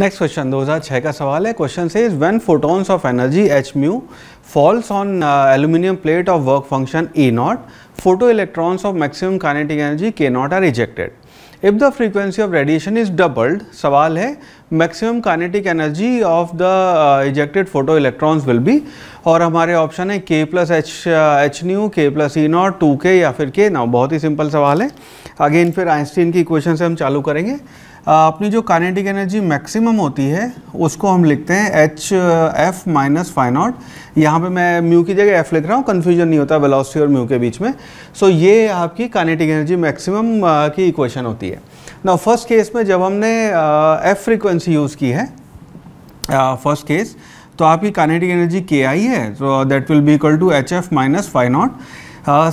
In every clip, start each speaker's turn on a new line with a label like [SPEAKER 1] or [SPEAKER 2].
[SPEAKER 1] next question 2006 का सवाल है क्वेश्चन से is when photons of energy h mu falls on aluminium plate of work function e naught photo electrons of maximum kinetic energy k naught are rejected if the frequency of radiation is doubled सवाल है maximum kinetic energy of the ejected photo electrons will be और हमारे option है k plus h h nu k plus e naught two k या फिर के ना बहुत ही सिंपल सवाल है अगेन फिर आइंस्टीन की इक्वेशन से हम चालू करेंगे uh, अपनी जो काइनेटिक एनर्जी मैक्सिमम होती है उसको हम लिखते हैं h f minus phi naught यहाँ पे मैं म्यू की जगह एफ लिख रहा हूँ कन्फ्यूजन नहीं होता वेलोसिटी और म्यू के बीच में सो so, ये आपकी काइनेटिक एनर्जी मैक्सिमम की इक्वेशन होती है ना फर्स्ट केस में जब हमने एफ फ्रीक्वेंसी यूज़ की है फर्स्ट uh, केस तो आपकी कानेटिक एनर्जी के आई है तो that will be equal to h f minus phi naught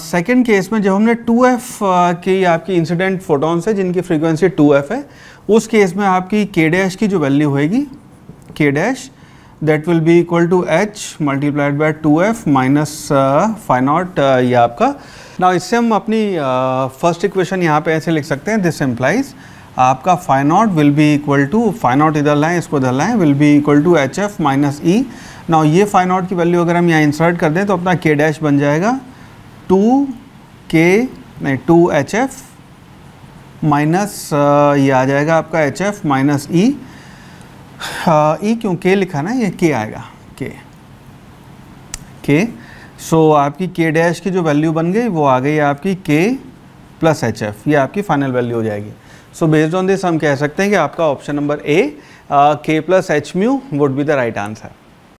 [SPEAKER 1] second case में जब हमने 2f uh, की आपकी इंसिडेंट फोटोन्स है जिनकी फ्रीक्वेंसी 2f है उस केस में आपकी के डैश की जो वैल्यू होगी k dash that will be equal to h multiplied by 2f f minus phi naught ये आपका नाउ इससे हम अपनी फर्स्ट इक्वेशन यहाँ पे ऐसे लिख सकते हैं दिस एम्प्लाइज आपका phi naught will be equal to phi naught इधर लाएँ इसको इधर लाएँ will be equal to h f minus e ना ये फाइन नॉट की वैल्यू अगर हम यहाँ इंसर्ट कर दें तो अपना के डैश बन जाएगा टू के नहीं टू एच एफ माइनस ये आ जाएगा आपका h f minus e e क्यों के लिखा ना ये के आएगा के के सो so, आपकी के डैश की जो वैल्यू बन गई वो आ गई आपकी के प्लस एच एफ ये आपकी फाइनल वैल्यू हो जाएगी सो बेस्ड ऑन दिस हम कह सकते हैं कि आपका option number A k plus h mu would be the right answer